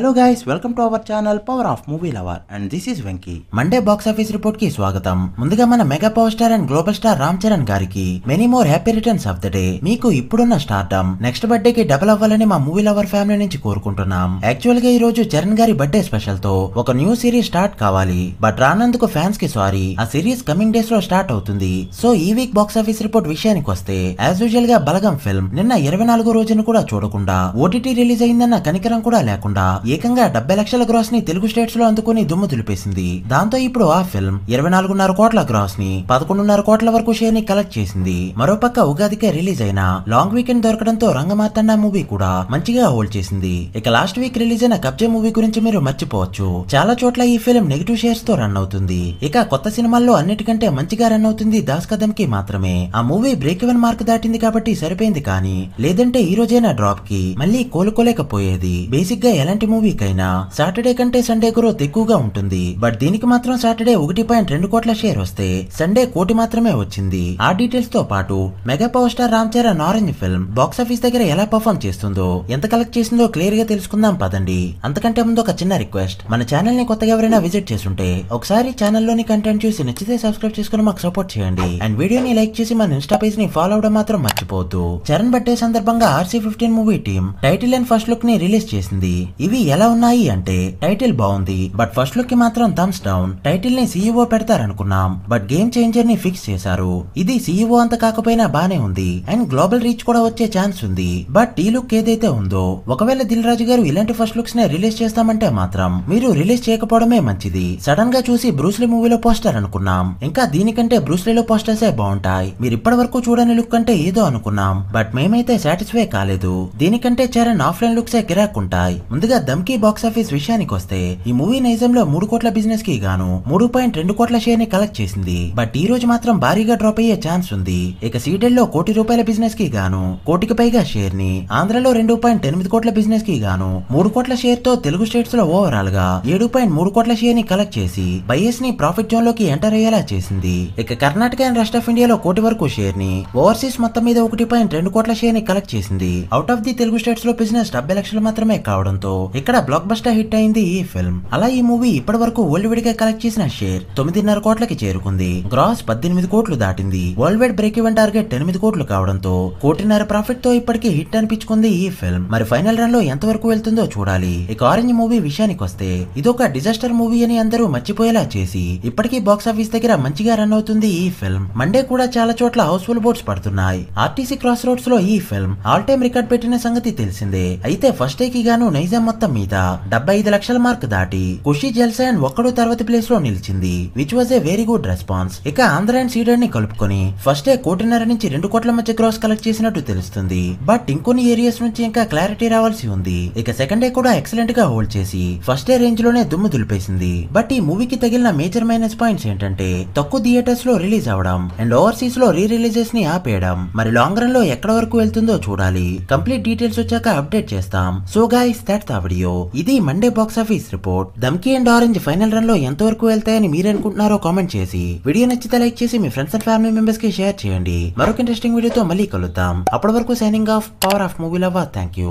hello guys welcome to our channel power of movie lover and this is Venky Monday box office report కి స్వాగతం ముందుగా మన mega power star and global star Ram Charan గారికి many more happy returns of the day మీకు ఇప్పుడున్న stardom next birthday కి double అవ్వాలని మా మూవీ లవర్ ఫ్యామిలీ నుంచి కోరుకుంటున్నాం యాక్చువల్ గా ఈ రోజు చరణ్ గారి బర్త్డే స్పెషల్ తో ఒక న్యూ సిరీస్ స్టార్ట్ కావాలి బట్ రానందుకు ఫ్యాన్స్ కి సారీ ఆ సిరీస్ కమింగ్ డేస్ లో స్టార్ట్ అవుతుంది సో ఈ వీక్ బాక్స్ ఆఫీస్ రిపోర్ట్ విషయానికి వస్తే యాజ్ యూజువల్ గా బలగం ఫిల్మ్ నిన్న ఇరవై నాలుగో రోజును కూడా చూడకుండా ఓటీటీ రిలీజ్ అయిందన్న కనికరం కూడా లేకుండా ఏకంగా డెబ్బై లక్షల గ్రాస్ ని తెలుగు స్టేట్స్ లో అందుకుని దుమ్ము దులిపేసింది దాంతో ఇప్పుడు ఆ ఫిల్మ్ ఇరవై నాలుగున్నర కోట్ల గ్రాస్ ని పదకొండున్నర కోట్ల వరకు షేర్ ని కలెక్ట్ చేసింది మరోపక్క ఉగాదికే రిలీజ్ అయిన లాంగ్ వీకెండ్ దొరకడంతో రంగమార్తండ మూవీ కూడా మంచిగా హోల్డ్ చేసింది ఇక లాస్ట్ వీక్ రిలీజ్ అయిన కబ్జా మూవీ గురించి మీరు మర్చిపోవచ్చు చాలా చోట్ల ఈ ఫిల్మ్ నెగిటివ్ షేర్స్ తో రన్ అవుతుంది ఇక కొత్త సినిమాల్లో అన్నిటికంటే మంచిగా రన్ అవుతుంది దాస్ కదమ్ కి మాత్రమే ఆ మూవీ బ్రేక్ ఈవెన్ మార్క్ దాటింది కాబట్టి సరిపోయింది కానీ లేదంటే ఈ రోజైన డ్రాప్ కి మళ్ళీ కోలుకోలేకపోయేది బేసిక్ గా ఎలాంటి మూవీ అయినా సాటర్డే కంటే సండే గ్రోత్ ఎక్కువగా ఉంటుంది బట్ దీనికి మాత్రం సాటర్డే ఒకటి పాయింట్ రెండు కోట్ల షేర్ వస్తే సండే కోటి మాత్రమే వచ్చింది ఆ డీటెయిల్స్ తో పాటు mega power star Ram Charan orange film box office దగ్గర ఎలా పర్ఫామ్ చేస్తుందో ఎంత కలెక్ట్ చేసిందో క్లియర్ గా తెలుసుకుందాం పదండి అంతకంటే ముందు ఒక చిన్న రిక్వెస్ట్ మన ఛానల్ ని కొత్తగా ఎవరైనా విజిట్ చేస్తుంటే ఒకసారి ఛానల్లోని కంటెంట్ చూసి నచ్చితే సబ్స్క్రైబ్ చేసుకుని మాకు సపోర్ట్ చేయండి అండ్ వీడియోని లైక్ చేసి మన ఇన్స్టా పేజ్ ని ఫాలో అవడం మాత్రం మర్చిపోతు చరణ్ బర్త్డే సందర్భంగా RC fifteen movie team title and first look ని రిలీజ్ చేసింది ఇవి మూవీ ఎలా ఉన్నాయి అంటే టైటిల్ బాగుంది బట్ ఫస్ట్ లుక్ కి మాత్రం థమ్స్ డౌన్ టైటిల్ ని సీఈఓ పెడతారనుకున్నాం బట్ గేమ్ చేంజర్ ని ఫిక్స్ చేశారు ఇది సీఈఓ e అంత కాకపోయినా బానే ఉంది అండ్ గ్లోబల్ రీచ్ కూడా వచ్చే ఛాన్స్ ఉంది బట్ ఈ లుక్ ఏదైతే ఉందో ఒకవేళ దిల్ రాజు గారు ఇలాంటి ఫస్ట్ లుక్స్ నే రిలీజ్ చేస్తామంటే మాత్రం మీరు రిలీజ్ చేయకపోవడమే మంచిది సడన్ గా చూసి బ్రూస్లీ మూవీలో పోస్టర్ అనుకున్నాం ఇంకా దీనికంటే బ్రూస్లీలో ఏ బాగుంటాయి మీరు ఇప్పటి వరకు చూడని లుక్ అంటే ఏదో అనుకున్నాం బట్ మేమైతే సాటిస్ఫై కాలేదు దీనికంటే చరణ్ ఆఫ్లైన్ ఏ కిరాక్ ఉంటాయి ముందుగా ఆఫీస్ బాక్సాఫీస్ వస్తే ఈ మూవీ నైజంలో మూడు కోట్ల బిజినెస్ కి గాను మూడు పాయింట్ రెండు కోట్ల షేర్ ని కలెక్ట్ చేసింది బట్ ఈ రోజు మాత్రం భారీగా డ్రాప్ అయ్యే ఛాన్స్ ఉంది ఇక సీడెల్ లో కోటి రూపాయల బిజినెస్ కి గాను కోటికి పైగా షేర్ ని ఆంధ్రలో రెండు పాయింట్ ఎనిమిది కోట్ల బిజినెస్ కి గాను మూడు కోట్ల షేర్ తో తెలుగు స్టేట్స్ లో ఓవరాల్ గా ఏడు పాయింట్ మూడు కోట్ల షేర్ ని కలెక్ట్ చేసి బైఎస్ ని ప్రాఫిట్ జోన్ లోకి ఎంటర్ అయ్యేలా చేసింది ఇక కర్ణాటక అండ్ రెస్ట్ ఆఫ్ ఇండియాలో కోటి వరకు షేర్ ని ఓవర్సీస్ మొత్తం మీద ఒకటి పాయింట్ రెండు కోట్ల షేర్ ని కలెక్ట్ చేసింది out of the Telugu states లో బిజినెస్ డెబ్బై లక్షలు మాత్రమే కావడంతో ఇక్కడ బ్లాక్ బస్టర్ హిట్ అయింది ఈ ఫిల్మ్ అలా ఈ మూవీ ఇప్పటి వరకు వరల్డ్ వైడ్ గా కలెక్ట్ చేసిన షేర్ తొమ్మిదిన్నర కోట్లకి చేరుకుంది గ్రాస్ పద్దెనిమిది కోట్లు దాటింది world wide break even target ఎనిమిది కోట్లు కావడంతో కోటిన్నర ప్రాఫిట్ తో ఇప్పటికీ హిట్ అనిపించుకుంది ఈ ఫిల్మ్ మరి ఫైనల్ రన్ లో ఎంత వరకు వెళ్తుందో చూడాలి ఇక ఆరెంజ్ మూవీ విషయానికి వస్తే ఇదొక డిజాస్టర్ మూవీ అని అందరూ మర్చిపోయేలా చేసి ఇప్పటికీ బాక్సాఫీస్ దగ్గర మంచిగా రన్ అవుతుంది ఈ ఫిల్మ్ మండే కూడా చాలా చోట్ల హౌస్ఫుల్ బోర్డ్స్ పడుతున్నాయి ఆర్టీసీ క్రాస్ రోడ్స్ లో ఈ ఫిల్మ్ ఆల్ టైమ్ రికార్డ్ పెట్టిన సంగతి తెలిసిందే అయితే ఫస్ట్ డే కి గాను నైజాం మొత్తం మొత్తం మీద డెబ్బై ఐదు లక్షల మార్క్ దాటి ఖుషి జల్సయన్ ఒక్కడో తర్వాత ప్లేస్ లో నిలిచింది which was a very good response ఇక ఆంధ్ర అండ్ సీడర్ ని కలుపుకొని ఫస్ట్ ఏ కోటిన్నర నుంచి రెండు కోట్ల మధ్య క్రాస్ కలెక్ట్ చేసినట్టు తెలుస్తుంది బట్ ఇంకొన్ని ఏరియాస్ నుంచి ఇంకా క్లారిటీ రావాల్సి ఉంది ఇక సెకండ్ డే కూడా ఎక్సలెంట్ గా హోల్డ్ చేసి ఫస్ట్ డే రేంజ్ లోనే దుమ్ము దులిపేసింది బట్ ఈ మూవీకి తగిలిన మేజర్ మైనస్ పాయింట్స్ ఏంటంటే తక్కువ థియేటర్స్ లో రిలీజ్ అవడం అండ్ ఓవర్సీస్ లో రీ రిలీజెస్ ని ఆపేయడం మరి లాంగ్ రన్ లో ఎక్కడ వరకు వెళ్తుందో చూడాలి కంప్లీట్ డీటెయిల్స్ వచ్చాక అప్డేట్ చేస్తాం సో గాయస్ దాట్ తాబడి వీడియో ఇది Monday box office report Dhamki and orange final run లో ఎంత వరకు వెళ్తాయని మీరు అనుకుంటున్నారో కామెంట్ చేసి వీడియో నచ్చితే లైక్ చేసి మీ ఫ్రెండ్స్ అండ్ ఫ్యామిలీ మెంబర్స్ కి షేర్ చేయండి మరొక ఇంట్రెస్టింగ్ వీడియోతో మళ్ళీ కలుద్దాం అప్పటి వరకు signing off power of movie love thank you